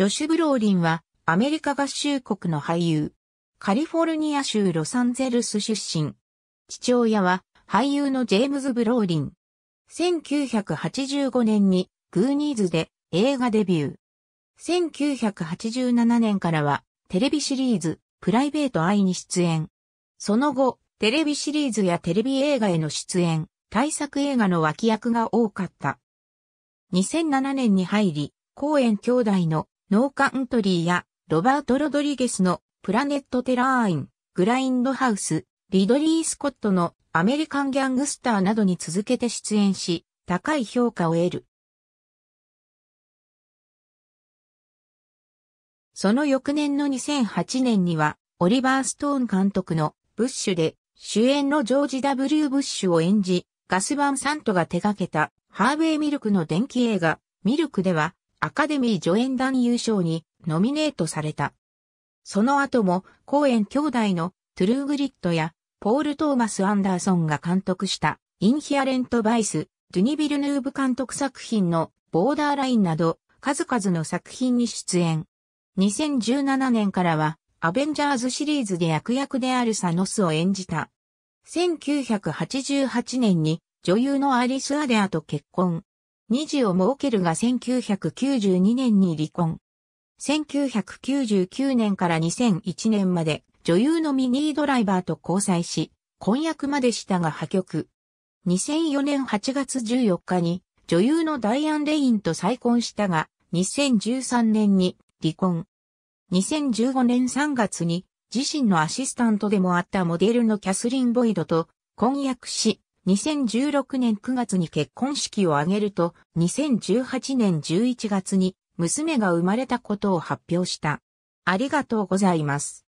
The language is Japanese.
ジョシュ・ブローリンは、アメリカ合衆国の俳優。カリフォルニア州ロサンゼルス出身。父親は、俳優のジェームズ・ブローリン。1985年に、グーニーズで映画デビュー。1987年からは、テレビシリーズ、プライベート愛に出演。その後、テレビシリーズやテレビ映画への出演、大作映画の脇役が多かった。2007年に入り、公演兄弟のノーカントリーやロバート・ロドリゲスのプラネット・テラーイン、グラインドハウス、リドリー・スコットのアメリカン・ギャングスターなどに続けて出演し、高い評価を得る。その翌年の2008年には、オリバー・ストーン監督のブッシュで主演のジョージ・ W・ ブッシュを演じ、ガス・バン・サントが手掛けたハーベイ・ミルクの電気映画、ミルクではアカデミー助演団優勝にノミネートされた。その後も、コーエン兄弟のトゥルーグリッドや、ポール・トーマス・アンダーソンが監督した、インヒアレント・バイス、ドゥニ・ビルヌーブ監督作品のボーダーラインなど、数々の作品に出演。2017年からは、アベンジャーズシリーズで役役であるサノスを演じた。1988年に女優のアリス・アデアと結婚。2児を設けるが1992年に離婚。1999年から2001年まで女優のミニードライバーと交際し、婚約までしたが破局。2004年8月14日に女優のダイアン・レインと再婚したが、2013年に離婚。2015年3月に自身のアシスタントでもあったモデルのキャスリン・ボイドと婚約し、2016年9月に結婚式を挙げると、2018年11月に娘が生まれたことを発表した。ありがとうございます。